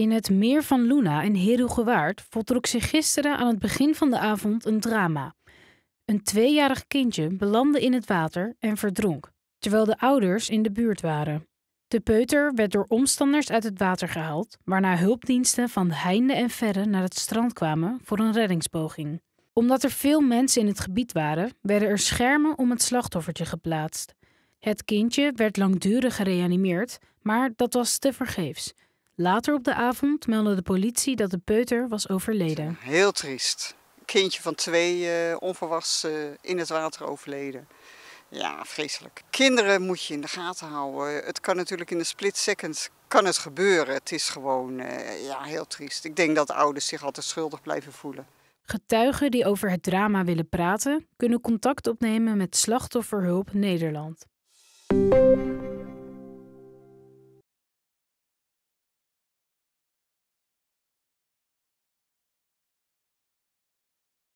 In het meer van Luna in Herugewaard voltrok zich gisteren aan het begin van de avond een drama. Een tweejarig kindje belandde in het water en verdronk, terwijl de ouders in de buurt waren. De peuter werd door omstanders uit het water gehaald, waarna hulpdiensten van heinde en verre naar het strand kwamen voor een reddingsboging. Omdat er veel mensen in het gebied waren, werden er schermen om het slachtoffertje geplaatst. Het kindje werd langdurig gereanimeerd, maar dat was tevergeefs. Later op de avond meldde de politie dat de peuter was overleden. Heel triest. kindje van twee, uh, onverwachts eh, in het water overleden. Ja, vreselijk. Kinderen moet je in de gaten houden. Het kan natuurlijk in de split kan het gebeuren. Het is gewoon eh, ja, heel triest. Ik denk dat de ouders zich altijd schuldig blijven voelen. Getuigen die over het drama willen praten, kunnen contact opnemen met Slachtofferhulp Nederland.